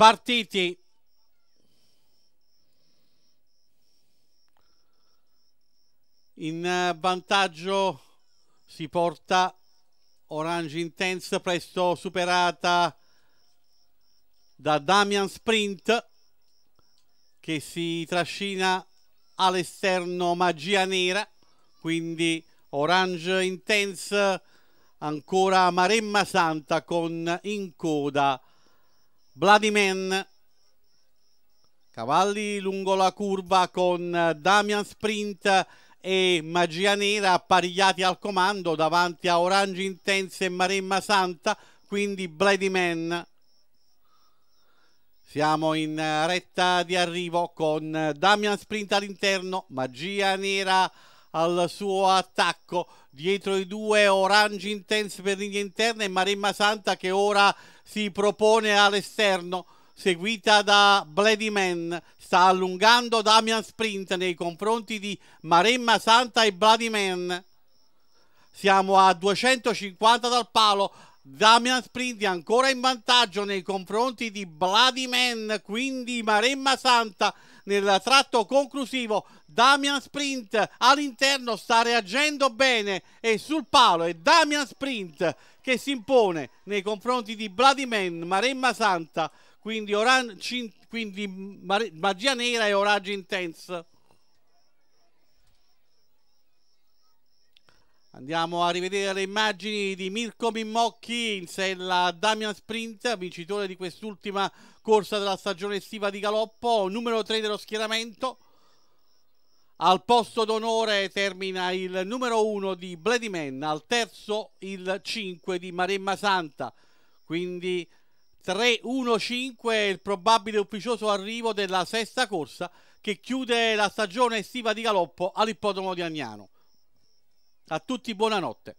partiti in eh, vantaggio si porta Orange Intense presto superata da Damian Sprint che si trascina all'esterno Magia Nera quindi Orange Intense ancora Maremma Santa con in coda Vladimen. Cavalli lungo la curva con eh, Damian Sprint e Magia Nera apparigliati al comando davanti a Orange Intense e Maremma Santa, quindi Bloody Man. Siamo in eh, retta di arrivo con eh, Damian Sprint all'interno, Magia Nera al suo attacco. Dietro i due Orange Intense per linea interna e Maremma Santa che ora si propone all'esterno seguita da Bloody Man. Sta allungando Damian Sprint nei confronti di Maremma Santa e Bloody Man. Siamo a 250 dal palo, Damian Sprindi ancora in vantaggio nei confronti di Vladimen, quindi Maremma Santa nel tratto conclusivo. Damian Sprint all'interno sta reagendo bene e sul palo è Damian Sprint che si impone nei confronti di Vladimen, Maremma Santa, quindi, oran- quindi Magia Nera e Orage Intense. Andiamo a rivedere le immagini di Mirko Mimmocchi in sella Damian Sprint, vincitore di quest'ultima corsa della stagione estiva di Galoppo, numero 3 dello schieramento. Al posto d'onore termina il numero 1 di Bloody Man, al terzo il 5 di Maremma Santa. Quindi 3-1-5 il probabile ufficioso arrivo della sesta corsa che chiude la stagione estiva di Galoppo all'ippodromo di Agnano. A tutti buonanotte.